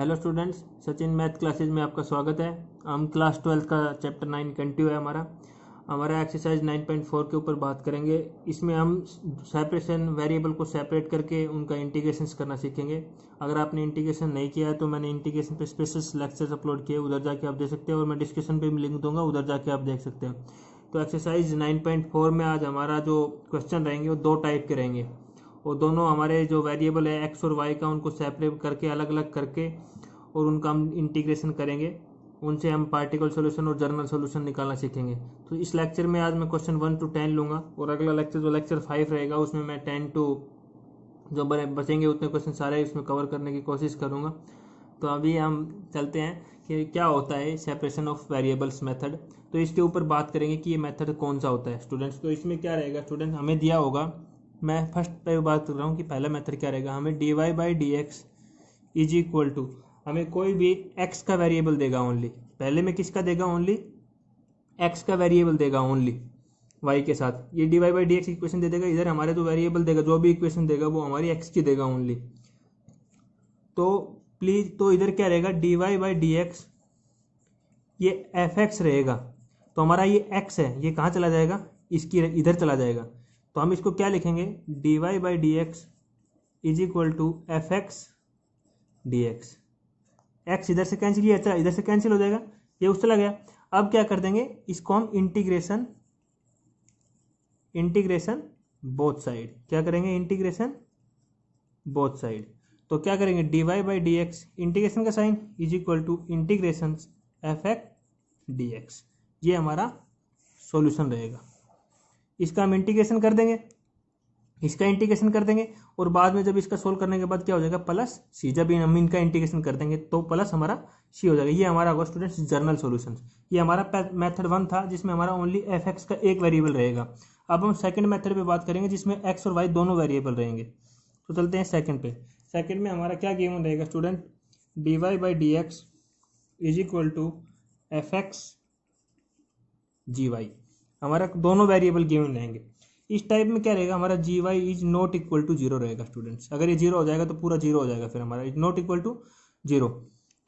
hello students Sachin math classes में आपका स्वागत है हम क्लास ट्वेल्थ का चैप्टर नाइन कंटिन्यू है हमारा हमारा एक्सरसाइज नाइन पॉइंट फोर के ऊपर बात करेंगे इसमें हम सेपरेशन वेरिएबल को सेपरेट करके उनका इंटीग्रेशन करना सीखेंगे अगर आपने इंटीग्रेशन नहीं किया है तो मैंने इंटीग्रेशन पे स्पेशल लेक्चर्स अपलोड किए उधर जाके आप देख सकते हैं और मैं डिस्क्रिप्शन पर भी लिंक दूंगा उधर जाके आप देख सकते हैं तो एक्सरसाइज नाइन पॉइंट फोर में आज हमारा जो क्वेश्चन रहेंगे वो दो टाइप के रहेंगे और दोनों हमारे जो वेरिएबल है एक्स और वाई का उनको सेपरेट करके अलग अलग करके और उनका हम इंटीग्रेशन करेंगे उनसे हम पार्टिकल सोल्यूशन और जर्नल सोल्यूशन निकालना सीखेंगे तो इस लेक्चर में आज मैं क्वेश्चन वन टू टेन लूँगा और अगला लेक्चर जो लेक्चर फाइव रहेगा उसमें मैं टेन टू जो बचेंगे उतने क्वेश्चन सारे उसमें कवर करने की कोशिश करूँगा तो अभी हम चलते हैं कि क्या होता है सेपरेशन ऑफ वेरिएबल्स मेथड तो इसके ऊपर बात करेंगे कि ये मेथड कौन सा होता है स्टूडेंट्स तो इसमें क्या रहेगा स्टूडेंट हमें दिया होगा मैं फर्स्ट पे बात कर रहा हूँ कि पहला मेथड क्या रहेगा हमें d y by d x is equal to हमें कोई भी एक्स का वेरिएबल देगा ओनली पहले में किसका देगा ओनली एक्स का वेरिएबल देगा ओनली वाई के साथ ये d y by d x equation दे देगा इधर हमारे तो वेरिएबल देगा जो भी इक्वेशन देगा वो हमारी एक्स की देगा ओनली तो प्लीज तो इधर क्या रहेगा d y by d x ये एफ एक्स रहेगा तो हमारा ये एक्स है ये कहाँ चला जाएगा इसकी इधर चला जाएगा तो हम इसको क्या लिखेंगे dy y by d x is equal to f x d x x इधर से कैंसिल किया चला इधर से कैंसिल हो जाएगा ये उस चला गया अब क्या कर देंगे इसको हम इंटीग्रेशन इंटीग्रेशन बोथ साइड क्या करेंगे इंटीग्रेशन बोथ साइड तो क्या करेंगे dy y by d x integration का sign is equal to integration f x d x ये हमारा सोल्यूशन रहेगा इसका हम इंटीग्रेशन कर देंगे इसका इंटीग्रेशन कर देंगे और बाद में जब इसका सोल्व करने के बाद क्या हो जाएगा प्लस सी जब हम इनका इंटीग्रेशन कर देंगे तो प्लस हमारा सी हो जाएगा ये हमारा होगा स्टूडेंट्स जर्नल सोल्यूशन ये हमारा मेथड वन था जिसमें हमारा ओनली एफ एक्स का एक वेरिएबल रहेगा अब हम सेकंड मेथड पे बात करेंगे जिसमें एक्स और वाई दोनों वेरिएबल रहेंगे तो चलते हैं सेकंड पे सेकंड में हमारा क्या गेम रहेगा student d y by d x is equal to f x g y हमारा दोनों वेरिएबल गिवन रहेंगे इस टाइप में क्या रहेगा हमारा g y is not equal to zero रहेगा स्टूडेंट्स अगर ये जीरो हो जाएगा तो पूरा जीरो हो जाएगा फिर हमारा is not equal to zero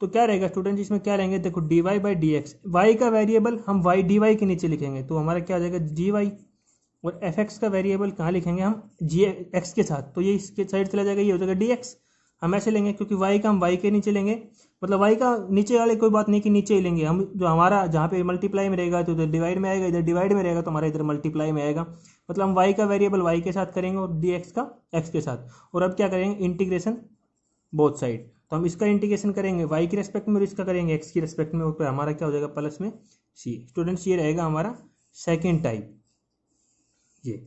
तो क्या रहेगा स्टूडेंट इसमें क्या रहेंगे देखो d y by d x y का वेरिएबल हम वाई डी वाई के नीचे लिखेंगे तो हमारा क्या हो जाएगा जी वाई और एफ एक्स का वेरिएबल कहाँ लिखेंगे हम जी एक्स के साथ तो ये इसके साइड चला जाएगा ये हो जाएगा डी एक्स हम ऐसे लेंगे क्योंकि वाई का हम वाई के नीचे लेंगे मतलब वाई का नीचे वाले कोई बात नहीं कि नीचे ही लेंगे हम जो हमारा जहाँ पे मल्टीप्लाई में रहेगा तो इधर डिवाइड में आएगा इधर डिवाइड में रहेगा तो हमारा इधर मल्टीप्लाई में आएगा मतलब हम वाई का वेरिएबल वाई के साथ करेंगे और डी एक्स का एक्स के साथ और अब क्या करेंगे इंटीग्रेशन बोथ साइड तो हम इसका इंटीग्रेशन करेंगे वाई के रेस्पेक्ट में और इसका करेंगे एक्स की रेस्पेक्ट में ऊपर हमारा क्या हो जाएगा प्लस में सी स्टूडेंट्स ये रहेगा हमारा सेकेंड टाइप ये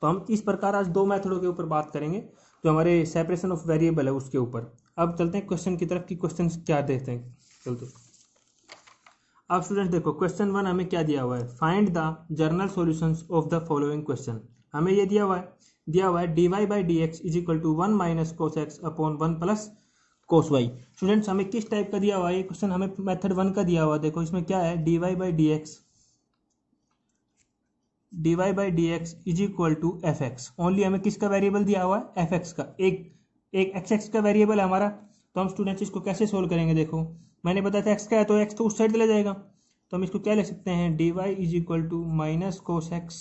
तो हम इस प्रकार आज दो मैथडों के ऊपर बात करेंगे जो तो हमारे सेपरेशन ऑफ वेरिएबल है उसके ऊपर अब चलते हैं क्वेश्चन की तरफ कि क्वेश्चन क्या देखते हैं चलते अब स्टूडेंट देखो क्वेश्चन वन हमें क्या दिया हुआ है find the general solution of the following question हमें ये दिया हुआ है दिया हुआ है d y by d x is equal to one minus cos x upon one plus cos y students हमें किस टाइप का दिया हुआ है ये क्वेश्चन हमें मेथड वन का दिया हुआ है देखो इसमें क्या है d y by d x d y by d x is equal to f x only हमें किसका वेरिएबल दिया हुआ है एफ एक्स का एक एक एक्स एक्स का वेरिएबल है हमारा तो हम स्टूडेंट्स इसको कैसे सोल्व करेंगे देखो मैंने बताया था एक्स का है तो एक्स तो उस साइड चला जाएगा तो हम इसको क्या ले सकते हैं d y is equal to minus cos x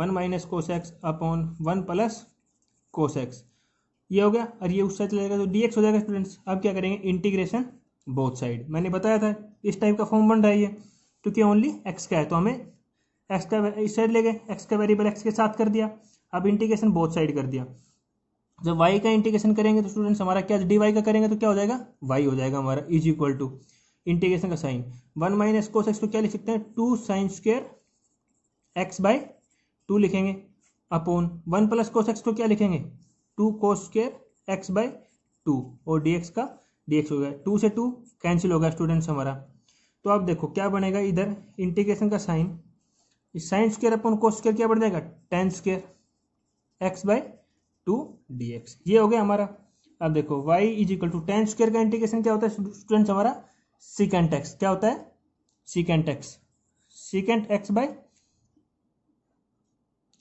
one minus cos x upon one plus cos x ये हो गया और ये उस साइड चला जाएगा तो डी एक्स हो जाएगा स्टूडेंट्स अब क्या करेंगे इंटीग्रेशन बोथ साइड मैंने बताया था इस टाइप का फॉर्म बन रहा है ये क्योंकि ओनली एक्स का है तो हमें एक्स का इस साइड ले गए एक्स का वेरिएबल एक्स के साथ कर दिया अब इंटीग्रेशन बोथ साइड कर दिया जब वाई का इंटीग्रेशन करेंगे तो स्टूडेंट्स हमारा क्या डी वाई का करेंगे तो क्या हो जाएगा वाई हो जाएगा हमारा इज इक्वल टू इंटीग्रेशन का sign one minus cos x को क्या लिख सकते हैं two sine square x by two लिखेंगे upon one plus cos x को क्या लिखेंगे two cos square x by two और डी एक्स का डी एक्स हो गया टू से टू कैंसिल होगा स्टूडेंट्स हमारा तो आप देखो क्या बनेगा इधर इंटीग्रेशन का साइन साइन स्केयर अपन को स्केयर क्या बढ़ जाएगा tan square x by two d x ये हो गया हमारा अब देखो y is equal to tan square का इंटीग्रेशन क्या होता है स्टूडेंट्स हमारा सिकेंट एक्स क्या होता है secant x secant x by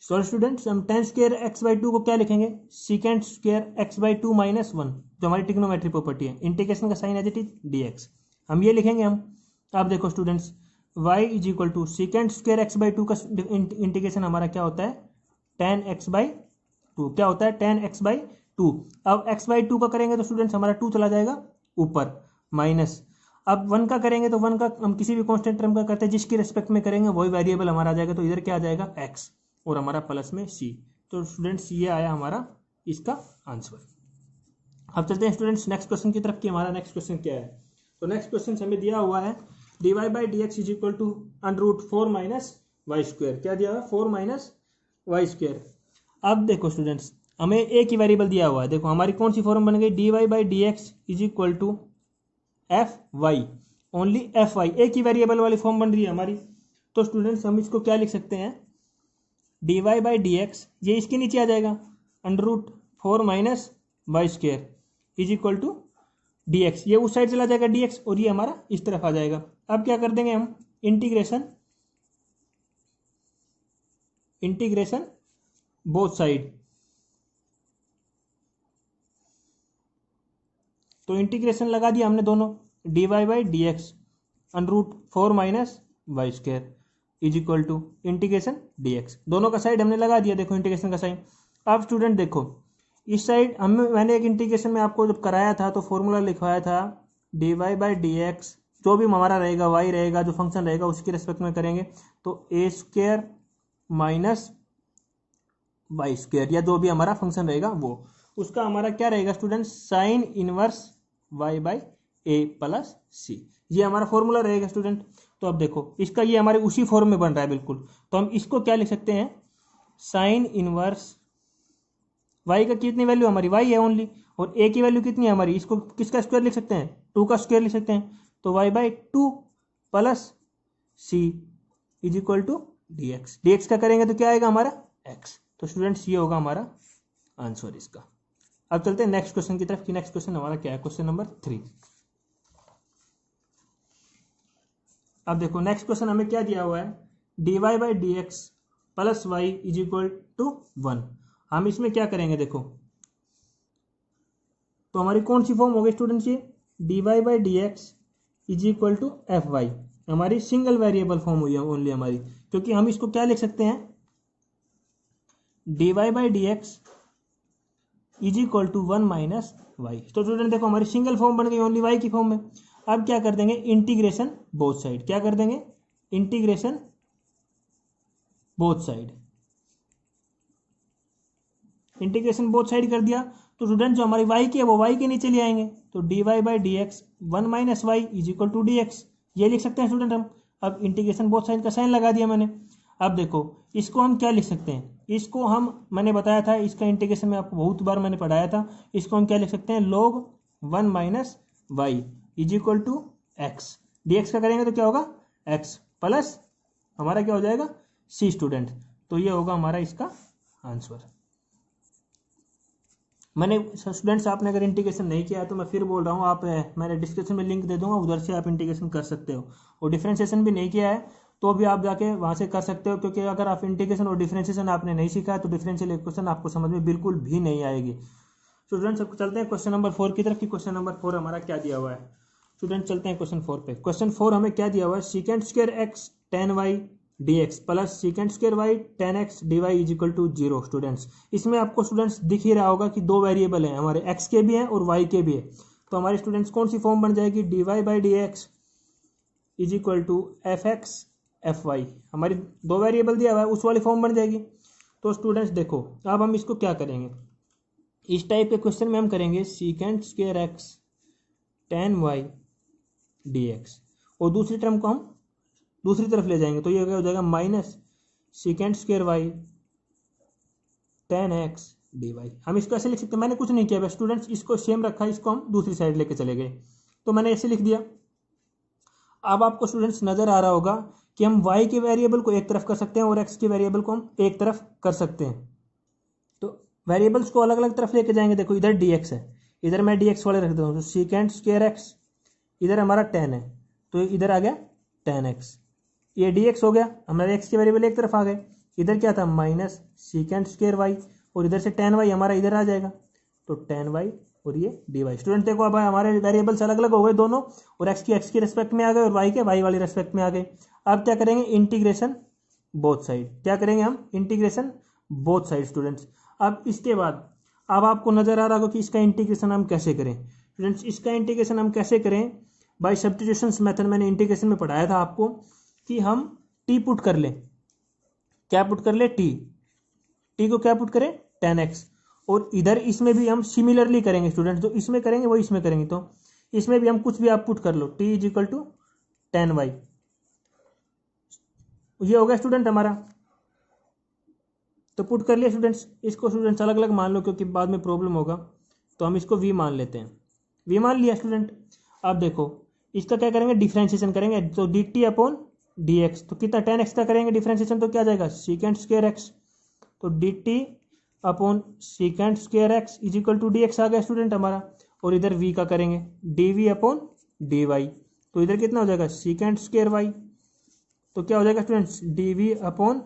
sorry students हम tan square x by two को क्या लिखेंगे secant square x by two minus one जो हमारी टिक्नोमेट्री प्रॉपर्टी है इंटीग्रेशन का sign as it is d x हम ये लिखेंगे हम अब देखो students y is equal to secant square x by two का इंटीग्रेशन हमारा क्या होता है टेन एक्स बाई टू क्या होता है टेन एक्स बाई टू अब x बाई टू का करेंगे तो स्टूडेंट्स हमारा टू चला जाएगा ऊपर माइनस अब वन का करेंगे तो वन का हम किसी भी कॉन्स्टेंट टर्म का करते हैं जिसकी रेस्पेक्ट में करेंगे वही वेरिएबल हमारा आ जाएगा तो इधर क्या आ जाएगा x और हमारा प्लस में c तो स्टूडेंट्स ये आया हमारा इसका आंसर अब चलते हैं स्टूडेंट्स नेक्स्ट क्वेश्चन की तरफ कि हमारा नेक्स्ट क्वेश्चन क्या है तो नेक्स्ट क्वेश्चन हमें दिया हुआ है d y by d x is equal to under root four minus y square क्या दिया हुआ है फोर माइनस वाई स्क्वेयर अब देखो स्टूडेंट्स हमें एक ही वेरिएबल दिया हुआ है देखो हमारी कौन सी फॉर्म बन गई d y by d x is equal to f y only f y एक ही वेरिएबल वाली फॉर्म बन रही है हमारी तो स्टूडेंट्स हम इसको क्या लिख सकते हैं d y by d x ये इसके नीचे आ जाएगा under root four minus y square is equal to d x ये उस साइड चला जाएगा डी एक्स और ये हमारा इस तरफ आ जाएगा अब क्या कर देंगे हम इंटीग्रेशन इंटीग्रेशन बोथ साइड तो इंटीग्रेशन लगा दिया हमने दोनों d y by d x under root four minus y square is equal to integration d x दोनों का साइड हमने लगा दिया देखो इंटीग्रेशन का साइन अब स्टूडेंट देखो इस साइड हम मैंने एक इंटीग्रेशन में आपको जब कराया था तो फॉर्मूला लिखवाया था d y by d x जो भी हमारा रहेगा वाई रहेगा जो फंक्शन रहेगा उसके रेस्पेक्ट में करेंगे तो a square minus y square या जो भी हमारा फंक्शन रहेगा वो उसका हमारा क्या रहेगा student sine inverse y by a plus c ये हमारा फॉर्मूला रहेगा स्टूडेंट तो अब देखो इसका ये हमारे उसी फॉर्म में बन रहा है बिल्कुल तो हम इसको क्या लिख सकते हैं साइन इनवर्स वाई का कितनी वैल्यू हमारी वाई है ओनली और ए की वैल्यू कितनी है हमारी इसको किसका स्क्वायर लिख सकते हैं टू का स्क्वायर लिख सकते हैं तो y by two plus c is equal to d x d x का करेंगे तो क्या आएगा हमारा एक्स तो स्टूडेंट्स ये होगा हमारा आंसर इसका अब चलते हैं नेक्स्ट क्वेश्चन की तरफ कि नेक्स्ट क्वेश्चन हमारा क्या है क्वेश्चन नंबर थ्री अब देखो नेक्स्ट क्वेश्चन हमें क्या दिया हुआ है d y by d x plus y is equal to one हम इसमें क्या करेंगे देखो तो हमारी कौन सी फॉर्म होगी स्टूडेंट्स ये d y by d x is equal to f y हमारी सिंगल वेरिएबल फॉर्म हुई है ओनली हमारी क्योंकि हम इसको क्या लिख सकते हैं d y by d x is equal to one minus y तो स्टूडेंट देखो हमारी सिंगल फॉर्म बन गई ओनली वाई की फॉर्म में अब क्या कर देंगे इंटीग्रेशन बोथ साइड क्या कर देंगे integration both side integration both side कर दिया तो स्टूडेंट जो हमारी वाई की है वो वाई के नीचे ले आएंगे तो d y by d x one minus y is equal to d x ये लिख सकते हैं स्टूडेंट हम अब इंटीग्रेशन बोथ साइन का साइन लगा दिया मैंने अब देखो इसको हम क्या लिख सकते हैं इसको हम मैंने बताया था इसका इंटीग्रेशन में आपको बहुत बार मैंने पढ़ाया था इसको हम क्या लिख सकते हैं लोग one minus y is equal to x d x का करेंगे तो क्या होगा एक्स प्लस हमारा क्या हो जाएगा सी स्टूडेंट तो ये होगा हमारा इसका आंसर मैंने स्टूडेंट्स आपने अगर इंटीग्रेशन नहीं किया तो मैं फिर बोल रहा हूँ आप मैंने डिस्क्रिप्शन में लिंक दे दूंगा उधर से आप इंटीग्रेशन कर सकते हो और डिफ्रेंशिएशन भी नहीं किया है तो भी आप जाके वहाँ से कर सकते हो क्योंकि अगर आप इंटीग्रेशन और डिफ्रेंशिएशन आपने नहीं सीखा है तो डिफरेंशियल इक्वेशन आपको समझ में बिल्कुल भी नहीं आएगी स्टूडेंट्स अब चलते हैं क्वेश्चन नंबर फोर की तरफ की क्वेश्चन नंबर फोर हमारा क्या दिया हुआ है स्टूडेंट चलते हैं क्वेश्चन फोर पे क्वेश्चन फोर हमें क्या दिया हुआ है secant square x tan y d x plus secant square y tan x d y is equal to zero students इसमें आपको स्टूडेंट्स दिख ही रहा होगा कि दो वेरिएबल हैं हमारे एक्स के भी हैं और वाई के भी है तो हमारे स्टूडेंट्स कौन सी फॉर्म बन जाएगी d y by d x is equal to f x f y हमारी दो वेरिएबल दिया हुआ है उस वाली फॉर्म बन जाएगी तो स्टूडेंट्स देखो अब हम इसको क्या करेंगे इस टाइप के क्वेश्चन में हम करेंगे secant square x tan y d x और दूसरी टर्म को हम दूसरी तरफ ले जाएंगे तो ये क्या हो जाएगा minus secant square y tan x d y हम इसको ऐसे लिख सकते हैं मैंने कुछ नहीं किया स्टूडेंट्स इसको सेम रखा इसको हम दूसरी साइड लेके चले गए तो मैंने ऐसे लिख दिया अब आपको स्टूडेंट्स नज़र आ रहा होगा कि हम वाई के वेरिएबल को एक तरफ कर सकते हैं और एक्स के वेरिएबल को हम एक तरफ कर सकते हैं तो वेरिएबल्स को अलग अलग तरफ लेके जाएंगे देखो इधर dx है इधर मैं dx वाले रख देता हूँ तो स्केयर एक्स इधर हमारा टेन है तो इधर आ गया टेन एक्स ये डी एक्स हो गया हमारे एक्स के वेरिएबल एक तरफ आ गए इधर क्या था माइनस सिकेंड स्केयर वाई और इधर से टेन वाई हमारा इधर आ जाएगा तो टेन वाई और ये डी वाई स्टूडेंट देखो अब हमारे वेरिएबल्स अलग अलग हो गए दोनों और एक्स की एक्स की रेस्पेक्ट में आ गए और वाई के वाई वाली रेस्पेक्ट में आ गए अब क्या करेंगे इंटीग्रेशन बोथ साइड क्या करेंगे हम इंटीग्रेशन बोथ साइड स्टूडेंट्स अब इसके बाद अब आपको नजर आ रहा होगा कि इसका इंटीग्रेशन हम कैसे करें स्टूडेंट्स इसका इंटीग्रेशन हम कैसे करें बाई सब्सटीट्यूशन मेथड मैंने इंटीग्रेशन में पढ़ाया था आपको कि हम टी पुट कर लें क्या पुट कर ले टी टी को क्या पुट करें टेन एक्स और इधर इसमें भी हम सिमिलरली करेंगे स्टूडेंट जो तो इसमें करेंगे वो इसमें करेंगे तो इसमें भी हम कुछ भी आप पुट कर लो t is equal to tan y ये हो गया स्टूडेंट हमारा तो पुट कर लिया स्टूडेंट्स इसको स्टूडेंट्स अलग अलग मान लो क्योंकि बाद में प्रॉब्लम होगा तो हम इसको वी मान लेते हैं वी मान लिया स्टूडेंट अब देखो इसका क्या करेंगे डिफ्रेंशिएशन करेंगे तो d t upon d x तो कितना टेन एक्स का करेंगे डिफ्रेंसिएशन तो क्या जाएगा सिकेंड स्केयर एक्स तो d t upon secant square x is equal to d x आ गया स्टूडेंट हमारा और इधर वी का करेंगे d v upon d y तो इधर कितना हो जाएगा सिकेंड स्केयर वाई तो क्या हो जाएगा students d v upon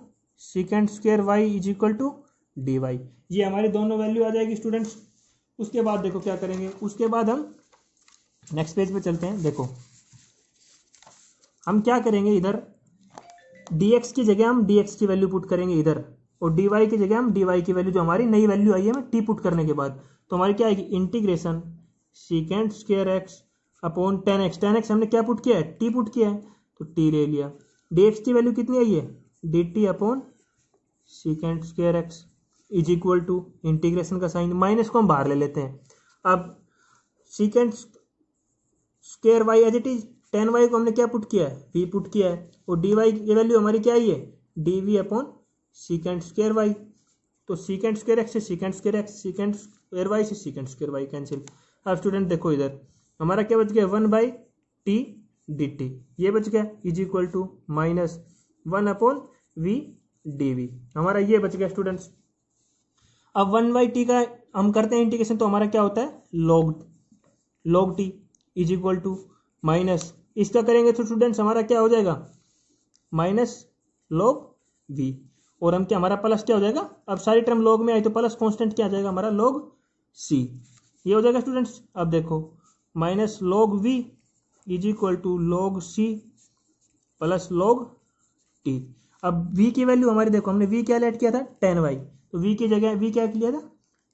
secant square y is equal to d y ये हमारी दोनों वैल्यू आ जाएगी स्टूडेंट्स उसके बाद देखो क्या करेंगे उसके बाद हम नेक्स्ट पेज पे चलते हैं देखो हम क्या करेंगे इधर dx की जगह हम dx की वैल्यू पुट करेंगे इधर और dy की जगह हम dy की वैल्यू जो हमारी नई वैल्यू आई है हमें t पुट करने के बाद तो हमारी क्या आएगी integration secant square x upon tan x tan x हमने क्या पुट किया है टी पुट किया है तो टी ले लिया डी एक्स की वैल्यू कितनी आई है d t upon सीकेंड square x is equal to integration का साइन माइनस को हम बाहर ले लेते हैं अब secant square y as it is tan y को हमने क्या पुट किया है वी पुट किया है और डी वाई की वैल्यू हमारी क्या आई है d v upon secant square y तो सीकेंड स्क्र एक्स से secant square x secant square y से सीकेंड स्क्र वाई कैंसिल अब स्टूडेंट देखो इधर हमारा क्या बच गया one by t d t ये बच गया is equal to minus one upon v d v हमारा ये बच गया स्टूडेंट्स अब वन बाई टी का हम करते हैं इंटीग्रेशन तो हमारा क्या होता है log log t is equal to minus इसका करेंगे तो स्टूडेंट्स हमारा क्या हो जाएगा माइनस लॉग वी और हम क्या हमारा प्लस क्या हो जाएगा अब सारी टर्म लॉग में आई तो प्लस कॉन्स्टेंट क्या आ जाएगा हमारा लॉग सी ये हो जाएगा स्टूडेंट्स अब देखो minus log v is equal to log c plus log t अब वी की वैल्यू हमारी देखो हमने वी क्या लेट किया था टेन वाई तो वी की जगह वी क्या लिया था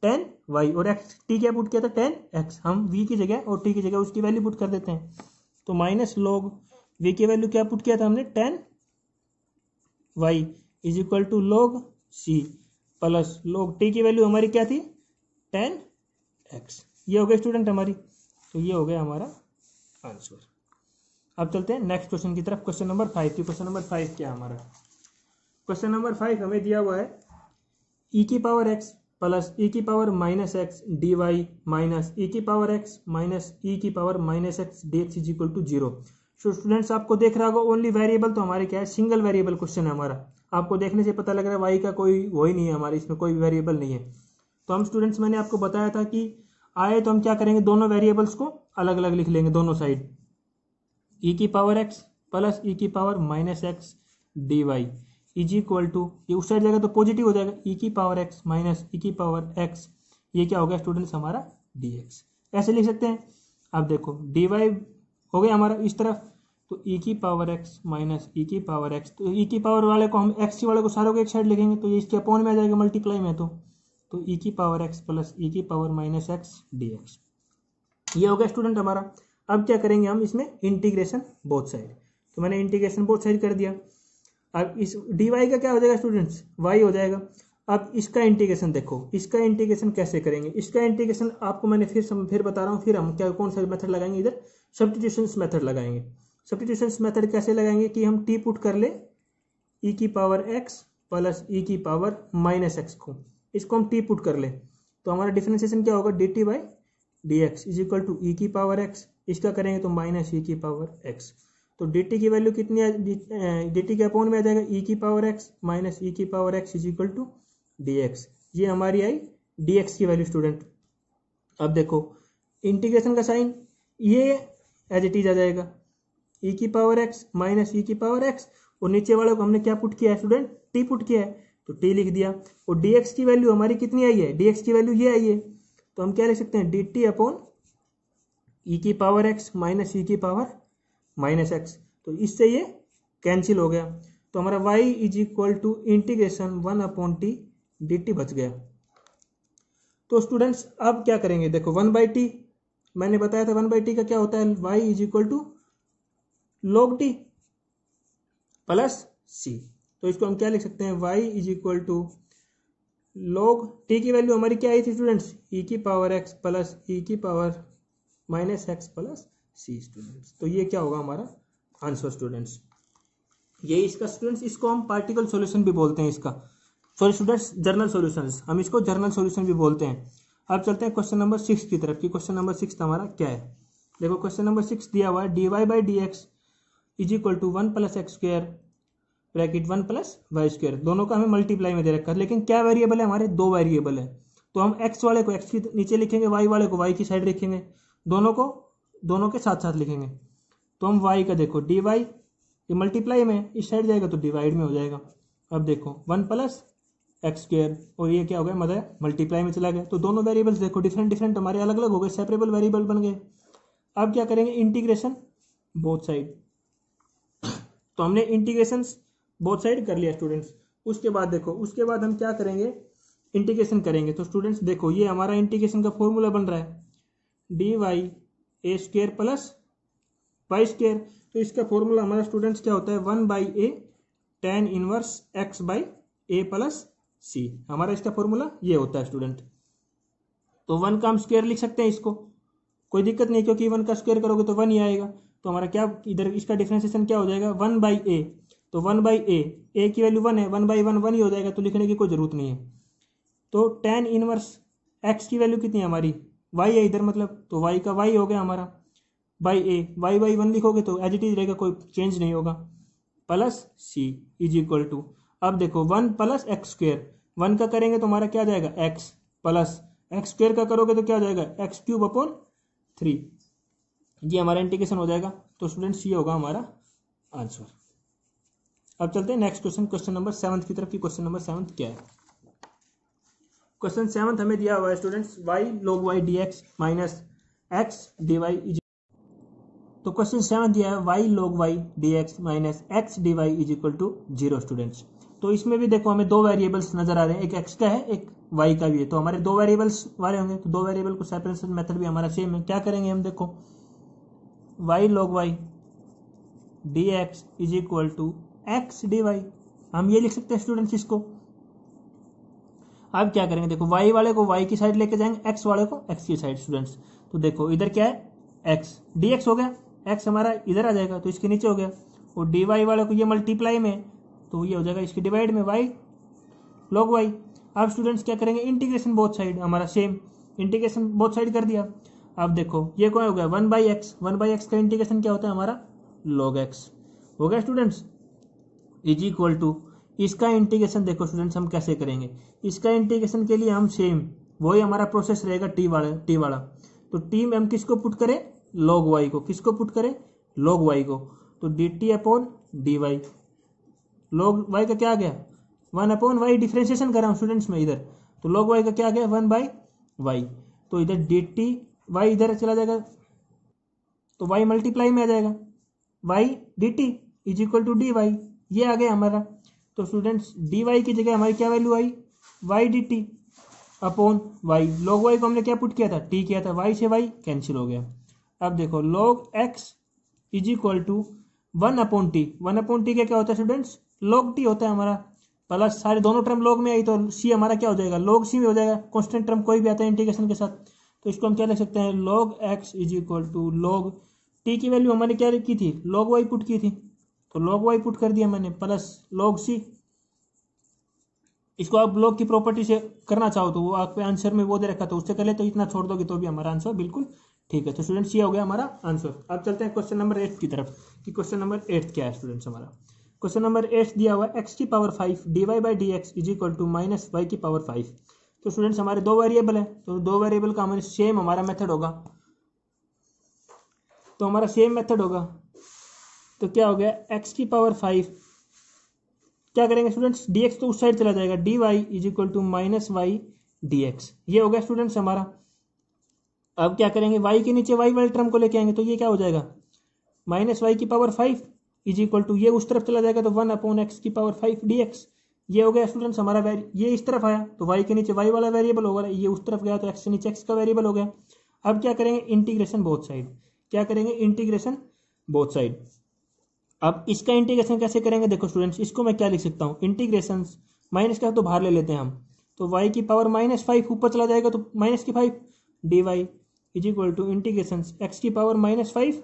टेन वाई और एक्स टी क्या पुट किया था टेन एक्स हम वी की जगह और टी की जगह उसकी वैल्यू पुट कर देते हैं तो माइनस लॉग वी की वैल्यू क्या पुट किया था हमने tan y is equal to log c plus log t की वैल्यू हमारी क्या थी टेन एक्स ये हो गया स्टूडेंट हमारी तो ये हो गया हमारा आंसर अब चलते हैं नेक्स्ट क्वेश्चन की तरफ क्वेश्चन नंबर फाइव की क्वेश्चन नंबर फाइव क्या हमारा क्वेश्चन नंबर फाइव हमें दिया हुआ है ई e की पावर एक्स प्लस ई की power minus x d y minus e की पावर एक्स माइनस ई की power minus x d x is equal to zero so students आपको देख रहा होगा ओनली वेरिएबल तो हमारे क्या है सिंगल वेरिएबल क्वेश्चन है हमारा आपको देखने से पता लग रहा है वाई का कोई वो ही नहीं है हमारे इसमें कोई वेरिएबल नहीं है तो हम स्टूडेंट्स मैंने आपको बताया था कि आए तो हम क्या करेंगे दोनों वेरिएबल्स को अलग अलग लिख लेंगे दोनों साइड ई की पावर एक्स प्लस ई की power minus x d y is equal to ये उस साइड जाएगा तो पॉजिटिव हो जाएगा ई e की पावर एक्स माइनस ई की पावर एक्स ये क्या हो गया स्टूडेंट्स हमारा डी एक्स ऐसे लिख सकते हैं अब देखो डी वाई हो गया हमारा इस तरफ तो ई e की पावर एक्स माइनस ई की पावर एक्स तो ई e की पावर वाले को हम एक्स वाले को सारों को एक साइड लिखेंगे तो ये इसके अपॉन में आ जाएगा मल्टीप्लाई में तो तो e की पावर x प्लस ई की power minus x d x ये हो गया स्टूडेंट हमारा अब क्या करेंगे हम इसमें इंटीग्रेशन बोथ साइड तो मैंने इंटीग्रेशन बोथ साइड कर दिया अब इस डी वाई का क्या हो जाएगा स्टूडेंट्स वाई हो जाएगा अब इसका इंटीग्रेशन देखो इसका इंटीग्रेशन कैसे करेंगे इसका इंटीग्रेशन आपको मैंने फिर सम, फिर बता रहा हूँ फिर हम क्या कौन सा मेथड लगाएंगे इधर सब्सटीट्यूशन मेथड लगाएंगे सब्सटीट्यूशन मेथड कैसे लगाएंगे कि हम टी पुट कर ले ई e की पावर एक्स प्लस ई की पावर माइनस एक्स को इसको हम टी पुट कर लें तो हमारा डिफ्रेंसिएशन क्या होगा d t by d x is equal to e की पावर एक्स इसका करेंगे तो माइनस ई e की पावर एक्स तो डी टी की वैल्यू कितनी है डी टी के अपॉन में आ जाएगा ई e की पावर एक्स माइनस ई की power x is equal to d x ये हमारी आई डी एक्स की वैल्यू स्टूडेंट अब देखो इंटीग्रेशन का साइन ये एज इट इज आ जाएगा ई e की पावर एक्स माइनस ई की पावर एक्स और नीचे वाले को हमने क्या पुट किया है स्टूडेंट टी पुट किया है तो टी लिख दिया और डी एक्स की वैल्यू हमारी कितनी आई है डी एक्स की वैल्यू ये आई है तो हम क्या लिख सकते हैं डी टी अपॉन ई की पावर एक्स माइनस ई की पावर माइनस एक्स तो इससे ये कैंसिल हो गया तो हमारा y is equal to integration one upon t d t बच गया तो स्टूडेंट्स अब क्या करेंगे देखो वन बाई टी मैंने बताया था वन बाई टी का क्या होता है y is equal to log t plus c तो इसको हम क्या लिख सकते हैं y is equal to log t की वैल्यू हमारी क्या आई थी स्टूडेंट्स ई e की पावर एक्स प्लस ई की power minus x plus c students तो ये क्या होगा हमारा आंसर स्टूडेंट्स ये इसका स्टूडेंट्स इसको हम पार्टिकल सॉल्यूशन भी बोलते हैं इसका सॉरी स्टूडेंट्स जर्नल सॉल्यूशंस हम इसको जर्नल सॉल्यूशन भी बोलते हैं अब चलते हैं क्वेश्चन नंबर सिक्स की तरफ कि क्वेश्चन नंबर सिक्स हमारा क्या है देखो क्वेश्चन नंबर सिक्स दिया हुआ है d y by d x is equal to one plus x square bracket one plus y square दोनों का हमें मल्टीप्लाई में दे रखा है लेकिन क्या वेरिएबल है हमारे दो वेरिएबल है तो हम एक्स वाले को एक्स के नीचे लिखेंगे वाई वाले को वाई की साइड लिखेंगे दोनों को दोनों के साथ साथ लिखेंगे तो हम वाई का देखो डी वाई ये मल्टीप्लाई में इस साइड जाएगा तो डिवाइड में हो जाएगा अब देखो वन प्लस एक्स स्क्वेयर और ये क्या हो गया मतलब मल्टीप्लाई में चला गया तो दोनों वेरिएबल्स देखो डिफरेंट डिफरेंट हमारे अलग अलग हो गए सेपरेबल वेरिएबल बन गए अब क्या करेंगे इंटीग्रेशन बोथ साइड तो हमने इंटीग्रेशन बोथ साइड कर लिया स्टूडेंट्स उसके बाद देखो उसके बाद हम क्या करेंगे इंटीग्रेशन करेंगे तो स्टूडेंट्स देखो ये हमारा इंटीग्रेशन का फॉर्मूला बन रहा है d y a square plus y square तो इसका फॉर्मूला हमारा स्टूडेंट्स क्या होता है one by a tan inverse x by a plus c हमारा इसका फॉर्मूला ये होता है स्टूडेंट तो वन का हम स्क्वेयर लिख सकते हैं इसको कोई दिक्कत नहीं क्योंकि वन का स्क्वेयर करोगे तो वन ही आएगा तो हमारा क्या इधर इसका डिफ्रेंसिएशन क्या हो जाएगा वन बाई ए तो वन बाई ए ए की वैल्यू वन है वन बाई वन वन ही हो जाएगा तो लिखने की कोई ज़रूरत नहीं है तो टेन इनवर्स एक्स की वैल्यू कितनी है हमारी वाई है इधर मतलब तो वाई का वाई हो गया हमारा by a y by one लिखोगे तो एज इट इज रहेगा कोई चेंज नहीं होगा plus c is equal to अब देखो one plus x square one का करेंगे तो हमारा क्या जाएगा एक्स प्लस एक्स स्क्वेयर का करोगे तो क्या जाएगा एक्स क्यूब अपॉन थ्री ये हमारा इंटीग्रेशन हो जाएगा तो स्टूडेंट सी होगा हमारा आंसर अब चलते हैं next question question number seventh की तरफ की क्वेश्चन नंबर सेवन्थ क्या है क्वेश्चन सेवन्थ हमें दिया हुआ है students y log y d x minus x d y is तो क्वेश्चन सेवन दिया है y log y d x minus x d y is equal to zero students तो इसमें भी देखो हमें दो वेरिएबल्स नजर आ रहे हैं एक एक्स का है एक वाई का भी है तो हमारे दो वेरिएबल्स वाले होंगे तो दो वेरिएबल को सेपरेशन मेथड भी हमारा सेम है क्या करेंगे हम देखो y log y d x is equal to x d y हम ये लिख सकते हैं स्टूडेंट्स इसको अब क्या करेंगे देखो वाई वाले को वाई की साइड लेके जाएंगे एक्स वाले को एक्स की साइड स्टूडेंट्स तो देखो इधर क्या है एक्स डी हो गया एक्स हमारा इधर आ जाएगा तो इसके नीचे हो गया और डी वाले को ये मल्टीप्लाई में तो ये हो जाएगा इसके डिवाइड में वाई लॉग वाई अब स्टूडेंट्स क्या करेंगे इंटीग्रेशन बोथ साइड हमारा सेम इंटीग्रेशन बोथ साइड कर दिया अब देखो ये कौन हो गया one by x one by x का इंटीग्रेशन क्या होता है हमारा लॉग एक्स हो गया स्टूडेंट्स इज इक्वल टू इसका इंटीग्रेशन देखो स्टूडेंट्स हम कैसे करेंगे इसका इंटीग्रेशन के लिए हम सेम वही हमारा प्रोसेस रहेगा टी वाला टी वाला तो टी में हम किसको पुट करें लॉग वाई को किसको पुट करें लॉग वाई को तो d t upon d y log y का क्या आ गया वन अपॉन वाई डिफ्रेंसिएशन कर रहा हूँ स्टूडेंट्स में इधर तो लॉग वाई का क्या आ गया वन बाई वाई तो इधर डी टी वाई इधर चला जाएगा तो वाई मल्टीप्लाई में आ जाएगा y d t is equal to d y ये आ गया हमारा तो स्टूडेंट्स डी वाई की जगह हमारी क्या वैल्यू आई y d t upon y log y को हमने क्या पुट किया था टी किया था वाई से वाई कैंसिल हो गया अब देखो log x is equal to one upon t one upon t का क्या होता है स्टूडेंट्स लॉग टी होता है हमारा प्लस सारे दोनों टर्म लॉग में आई तो सी हमारा क्या हो जाएगा लॉग सी में हो जाएगा कॉन्स्टेंट टर्म कोई भी आता है इंटीग्रेशन के साथ तो इसको हम क्या लिख सकते हैं log x is equal to log t की वैल्यू हमारी क्या की थी लॉग वाई पुट की थी तो लॉग वाई पुट कर दिया मैंने प्लस लॉग सी इसको आप लॉग की प्रॉपर्टी से करना चाहो तो वो आपके आंसर में वो दे रखा तो उससे कर ले तो इतना छोड़ दोगे तो भी हमारा आंसर बिल्कुल ठीक है तो स्टूडेंट्स ये हो गया हमारा आंसर अब चलते हैं क्वेश्चन नंबर एट की तरफ कि क्वेश्चन नंबर एट क्या है स्टूडेंट्स हमारा क्वेश्चन नंबर एट दिया हुआ एक्स की power five d y by d x is equal to minus y की पावर फाइव तो स्टूडेंट्स हमारे दो वेरिएबल है तो दो वेरिएबल का हमारे सेम हमारा मेथड होगा तो हमारा सेम मेथड होगा तो क्या हो गया एक्स की पावर फाइव क्या करेंगे स्टूडेंट्स dx तो उस साइड चला जाएगा d y is equal to minus y d x ये हो गया स्टूडेंट्स हमारा अब क्या करेंगे वाई के नीचे वाई वाले टर्म को लेके आएंगे तो ये क्या हो जाएगा माइनस वाई की power five is equal to ये उस तरफ चला जाएगा तो वन अपॉन एक्स की पावर फाइव डी एक्स ये हो गया स्टूडेंट्स हमारा ये इस तरफ आया तो वाई के नीचे वाई वाला वेरिएबल होगा ये उस तरफ गया तो एक्स के नीचे एक्स का वेरिएबल हो गया अब क्या करेंगे इंटीग्रेशन बोथ साइड क्या करेंगे इंटीग्रेशन बोथ साइड अब इसका इंटीग्रेशन कैसे करेंगे देखो स्टूडेंट्स इसको मैं क्या लिख सकता हूँ इंटीग्रेशन माइनस का तो बाहर ले लेते हैं हम तो वाई की पावर माइनस फाइव ऊपर चला जाएगा तो माइनस की five d y is equal to integration x की power minus five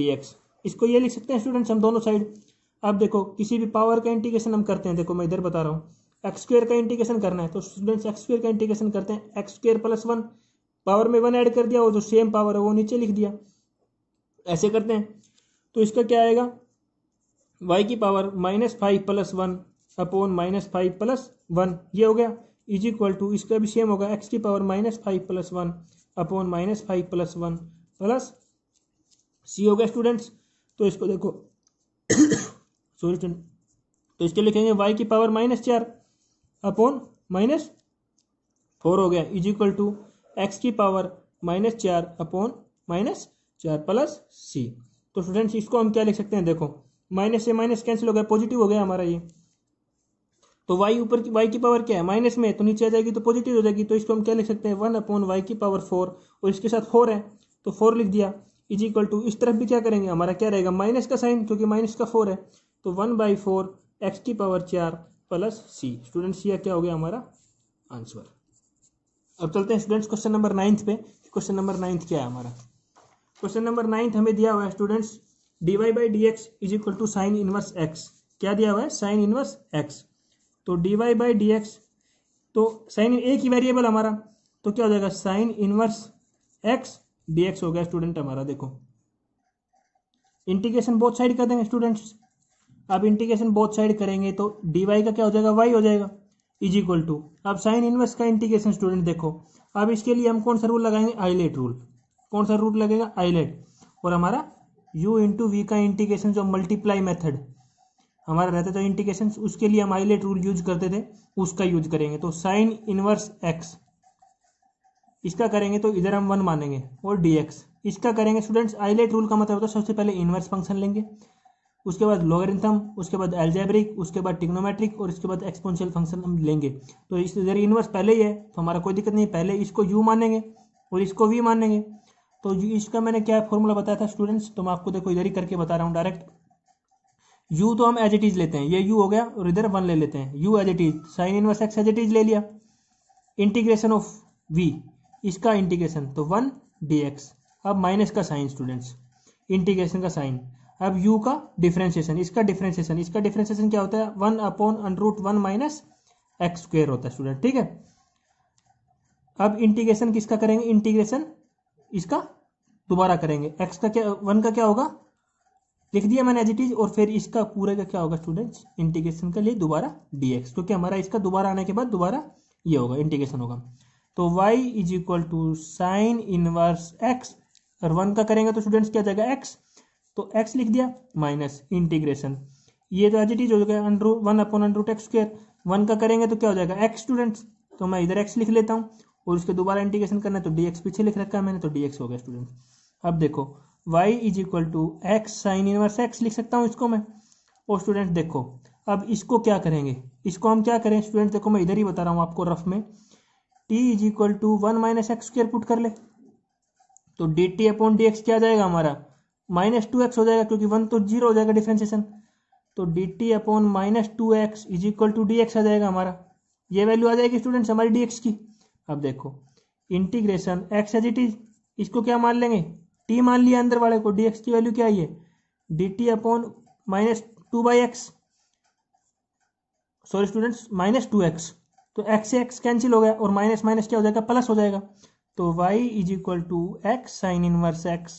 d x इसको ये लिख सकते हैं स्टूडेंट्स हम दोनों साइड अब देखो किसी भी पावर का इंटीग्रेशन हम करते हैं देखो मैं इधर बता रहा हूँ एक्स स्क्वेयर का इंटीग्रेशन करना है तो स्टूडेंट्स एक्स स्क्वेयर का इंटीग्रेशन करते हैं x square plus one power में वन ऐड कर दिया वो जो सेम पावर है वो नीचे लिख दिया ऐसे करते हैं तो इसका क्या आएगा वाई की power minus five plus one upon minus five plus one ये हो गया इज इक्वल टू इसका भी सेम होगा एक्स की power minus five plus one upon minus five plus one plus c हो गया स्टूडेंट्स तो इसको देखो सॉरी तो इसके लिखेंगे वाई की पावर माइनस चार अपॉन माइनस फोर हो गया इज इक्वल टू एक्स की पावर माइनस चार अपॉन माइनस चार प्लस सी तो स्टूडेंट्स इसको हम क्या लिख सकते हैं देखो माइनस से माइनस कैंसिल हो गया पॉजिटिव हो गया हमारा ये तो वाई ऊपर की वाई की पावर क्या है माइनस में तो नीचे आ जाएगी तो पॉजिटिव हो जाएगी तो इसको हम क्या लिख सकते हैं वन अपॉन वाई की पावर फोर और इसके साथ फोर है तो फोर लिख दिया इज इक्वल टू इस तरफ भी क्या करेंगे हमारा क्या रहेगा माइनस का साइन क्योंकि माइनस का फोर है तो वन बाई फोर एक्स की पावर चार प्लस सी स्टूडेंट्स यह क्या हो गया हमारा आंसर अब चलते हैं स्टूडेंट्स क्वेश्चन नंबर नाइन्थ पे क्वेश्चन नंबर नाइन्थ क्या है हमारा क्वेश्चन नंबर नाइन्थ हमें दिया हुआ है students d y by d x is equal to sine inverse x क्या दिया हुआ है साइन इनवर्स एक्स तो d y by d x तो साइन एक ही वेरिएबल हमारा तो क्या हो जाएगा sine inverse x d x हो गया स्टूडेंट हमारा देखो इंटीग्रेशन बोथ साइड कर देंगे स्टूडेंट्स अब इंटीग्रेशन बोथ साइड करेंगे तो डी वाई का क्या हो जाएगा वाई हो जाएगा इज इक्वल टू अब साइन इनवर्स का इंटीग्रेशन स्टूडेंट देखो अब इसके लिए हम कौन सा रूल लगाएंगे आईलेट रूल कौन सा रूल लगेगा आईलेट और हमारा u इंटू वी का इंटीग्रेशन जो मल्टीप्लाई मेथड हमारा रहता था इंटीग्रेशन उसके लिए हम आईलेट रूल यूज करते थे उसका यूज करेंगे तो साइन इनवर्स एक्स इसका करेंगे तो इधर हम वन मानेंगे और डी एक्स इसका करेंगे स्टूडेंट्स आईलेट रूल का मतलब होता है सबसे पहले इनवर्स फंक्शन लेंगे उसके बाद लॉगरिथम उसके बाद एल्जेब्रिक उसके बाद टिग्नोमेट्रिक और इसके बाद एक्सपोनशियल फंक्शन हम लेंगे तो इस इधर इनवर्स पहले ही है तो हमारा कोई दिक्कत नहीं पहले इसको यू मानेंगे और इसको वी मानेंगे तो इसका मैंने क्या फॉर्मूला बताया था स्टूडेंट्स तो मैं आपको देखो इधर ही करके बता रहा हूँ डायरेक्ट यू तो हम एज इट इज लेते हैं ये यू हो गया और इधर वन ले लेते हैं u as it is sine inverse x as it is ले लिया इंटीग्रेशन ऑफ वी इसका इंटीग्रेशन तो वन डी एक्स अब माइनस का साइन स्टूडेंट्स इंटीग्रेशन का साइन अब u का डिफ्रेंशिएशन इसका डिफ्रेंशिएशन इसका डिफ्रेंशिएशन क्या होता है one upon root one minus x square होता है स्टूडेंट ठीक है अब इंटीग्रेशन किसका करेंगे इंटीग्रेशन इसका दोबारा करेंगे एक्स का क्या वन का क्या होगा लिख दिया मैंने एज इट इज और फिर इसका पूरा का क्या होगा स्टूडेंट्स इंटीग्रेशन के लिए दोबारा डी एक्स क्योंकि हमारा इसका दोबारा आने के बाद दोबारा ये होगा इंटीग्रेशन होगा तो y is equal to sine inverse x और वन का करेंगे तो स्टूडेंट्स क्या जाएगा एक्स तो एक्स लिख दिया माइनस इंटीग्रेशन ये तो एज इट इज हो जाएगा under one upon under root x one का करेंगे तो क्या हो जाएगा एक्स स्टूडेंट्स तो मैं इधर एक्स लिख लेता हूँ और उसके दोबारा इंटीग्रेशन करना है तो डी पीछे लिख रखा है मैंने तो डी हो गया स्टूडेंट अब देखो y is equal to x sine inverse x लिख सकता हूँ इसको मैं और स्टूडेंट देखो अब इसको क्या करेंगे इसको हम क्या करें स्टूडेंट देखो मैं इधर ही बता रहा हूँ आपको रफ में t is equal to one minus x square put कर ले तो d t upon d x क्या जाएगा हमारा माइनस टू एक्स हो जाएगा क्योंकि वन तो जीरो हो जाएगा डिफ्रेंसिएशन तो d t upon minus two x is equal to d x आ जाएगा हमारा ये वैल्यू आ जाएगी स्टूडेंट्स हमारी डी एक्स की अब देखो integration x as it is इसको क्या मान लेंगे टी मान लिया अंदर वाले को डी की वैल्यू क्या है d t upon minus two by x sorry students minus two x तो एक्स से एक्स कैंसिल हो गया और माइनस माइनस क्या हो जाएगा प्लस हो जाएगा तो y is equal to x sine inverse x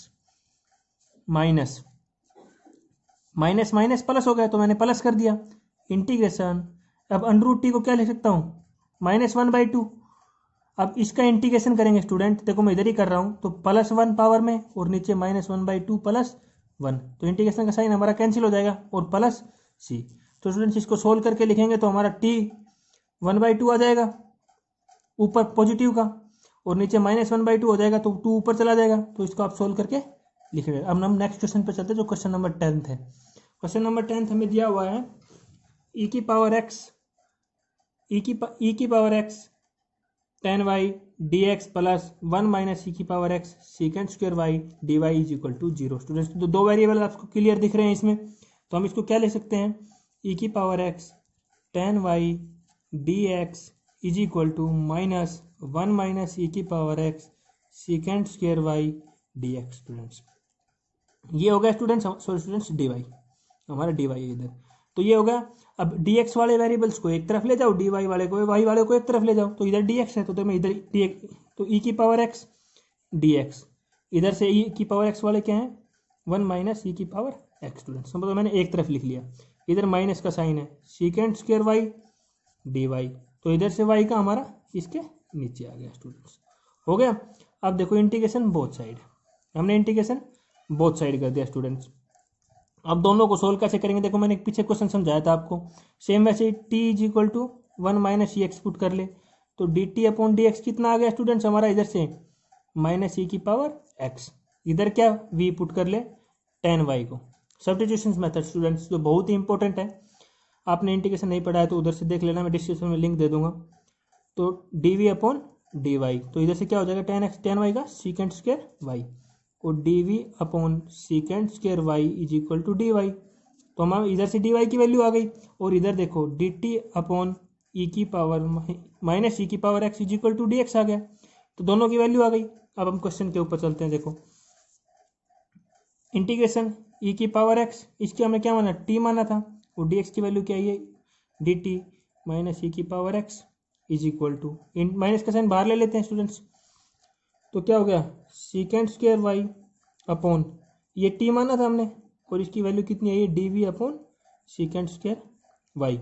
minus minus minus plus हो गया तो मैंने प्लस कर दिया इंटीग्रेशन अब अंडरूट टी को क्या लिख सकता हूँ माइनस वन बाई टू अब इसका इंटीग्रेशन करेंगे स्टूडेंट देखो मैं इधर ही कर रहा हूँ तो प्लस वन पावर में और नीचे minus one by two plus one तो इंटीग्रेशन का साइन हमारा कैंसिल हो जाएगा और प्लस सी तो स्टूडेंट्स इसको सोल्व करके लिखेंगे तो हमारा टी वन बाई टू आ जाएगा ऊपर पॉजिटिव का और नीचे माइनस वन बाई टू हो जाएगा तो टू ऊपर चला जाएगा तो इसको आप सोल्व करके लिखेंगे अब हम नेक्स्ट क्वेश्चन पर चलते हैं जो क्वेश्चन नंबर टेंथ है क्वेश्चन नंबर टेंथ हमें दिया हुआ है ई e की पावर एक्स ई की ई e की power x tan y d x plus one minus c की power x sec square y d y is equal to zero students तो दो वेरिएबल आपको क्लियर दिख रहे हैं इसमें तो हम इसको क्या ले सकते हैं ई की power x tan y d x is equal to minus one minus e की power x sec square y d x students ये हो गया students sorry students d y हमारा डी वाई इधर तो ये होगा अब एक्स वाले वेरिएबल्स को एक तरफ ले जाओ वाई वाले को वाई वाले को एक तरफ ले जाओ तो इधर डी एक्स है तो तुम्हें इधर एक्स तो e की पावर एक्स डी एक्स इधर से e की पावर एक्स वाले क्या हैं वन माइनस ई e की पावर एक्स स्टूडेंट समझो मैंने एक तरफ लिख लिया इधर माइनस का साइन है sec square y d y तो इधर से वाई का हमारा इसके नीचे आ गया स्टूडेंट्स हो गया अब देखो इंटीग्रेशन बोथ साइड हमने इंटीग्रेशन बोथ साइड कर दिया स्टूडेंट्स अब दोनों को सोल्व कैसे करेंगे देखो मैंने पीछे क्वेश्चन समझाया था आपको सेम वैसे t is equal to one minus e x put कर ले तो d t upon d x कितना आ गया स्टूडेंट्स हमारा इधर से माइनस ई e की पावर एक्स इधर क्या वी पुट कर ले टेन वाई को सब्सटीट्यूशन मेथड स्टूडेंट्स जो बहुत ही इंपॉर्टेंट है आपने इंटीग्रेशन नहीं पढ़ा है तो उधर से देख लेना मैं डिस्क्रिप्शन में लिंक दे दूंगा तो d v upon d y तो इधर से क्या हो जाएगा टेन एक्स टेन वाई का सीकेंड स्क्वेयर वाई को d v upon सीकेंड square y is equal to d y तो हमारे इधर से डी वाई की वैल्यू आ गई और इधर देखो डी टी अपॉन ई की पावर माइनस ई की power x is equal to d x आ गया तो दोनों की वैल्यू आ गई अब हम क्वेश्चन के ऊपर चलते हैं देखो इंटीग्रेशन ई e की पावर एक्स इसकी हमने क्या माना टी माना था और डी एक्स की वैल्यू क्या है डी टी माइनस ई की power x is equal to minus का साइन बाहर ले लेते हैं स्टूडेंट्स तो क्या हो गया सीकेंड स्क्वेयर वाई अपॉन ये टी माना था हमने और इसकी वैल्यू कितनी आई है d v upon sec square y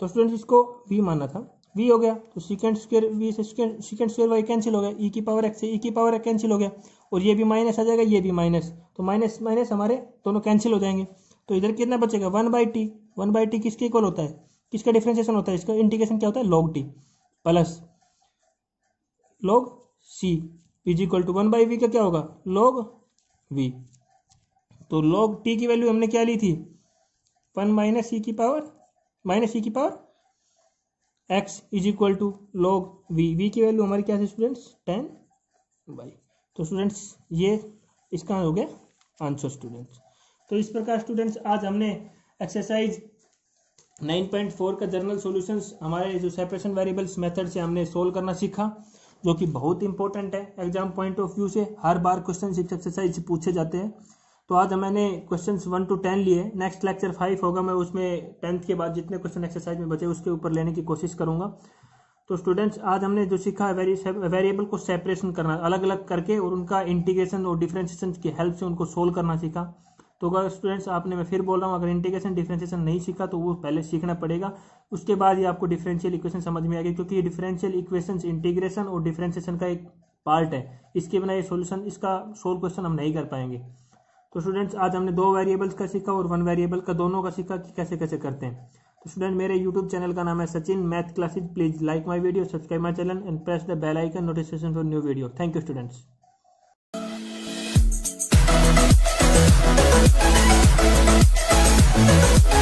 तो स्टूडेंट्स इसको वी माना था वी हो गया तो sec square v sec square y cancel हो गया ई e की पावर एक्स से ई e की पावर एक्स कैंसिल हो गया और ये भी माइनस आ जाएगा ये भी माइनस तो माइनस माइनस हमारे दोनों कैंसिल हो जाएंगे तो इधर कितना बचेगा one by t one by t किसके इक्वल होता है किसका डिफ्रेंसिएशन होता है इसका इंटीग्रेशन क्या होता है log t plus log c is equal to one by v का क्या होगा लॉग वी तो लॉग टी की वैल्यू हमने क्या ली थी वन माइनस सी की पावर माइनस सी की power x is equal to log v v की वैल्यू हमारी क्या थी स्टूडेंट्स टेन बाई तो स्टूडेंट्स ये इसका हो गया आंसर स्टूडेंट्स तो इस प्रकार स्टूडेंट्स आज हमने एक्सरसाइज 9.4 का जर्नल सॉल्यूशंस हमारे जो सेपरेशन वेरिएबल्स मेथड से हमने सोल्व करना सीखा जो कि बहुत इंपॉर्टेंट है एग्जाम पॉइंट ऑफ व्यू से हर बार क्वेश्चन इस एक्सरसाइज से पूछे जाते हैं तो आज मैंने क्वेश्चन वन टू टेन लिए नेक्स्ट लेक्चर फाइव होगा मैं उसमें टेंथ के बाद जितने क्वेश्चन एक्सरसाइज में बचे उसके ऊपर लेने की कोशिश करूंगा तो स्टूडेंट्स आज हमने जो सीखा है वेरिएबल को सेपरेशन करना अलग अलग करके और उनका इंटीग्रेशन और डिफ्रेंशिएशन की हेल्प से उनको सोल्व करना सीखा तो अगर स्टूडेंट्स आपने मैं फिर बोल रहा हूँ अगर इंटीग्रेशन डिफरेंशिएशन नहीं सीखा तो वो पहले सीखना पड़ेगा उसके बाद ये आपको डिफरेंशियल इक्वेशन समझ में आएगी क्योंकि ये डिफरेंशियल इक्वेशन इंटीग्रेशन और डिफरेंशिएशन का एक पार्ट है इसके बिना ये सोल्यूशन इसका सोल्व क्वेश्चन हम नहीं कर पाएंगे तो स्टूडेंट्स आज हमने दो वेरिएबल्स का सीखा और वन वेरिएबल का दोनों का सीखा कि कैसे कैसे करते हैं तो स्टूडेंट मेरे यूट्यूब चैनल का नाम है Sachin math classes please like my video subscribe my channel and press the bell icon notification for new video thank you students Thank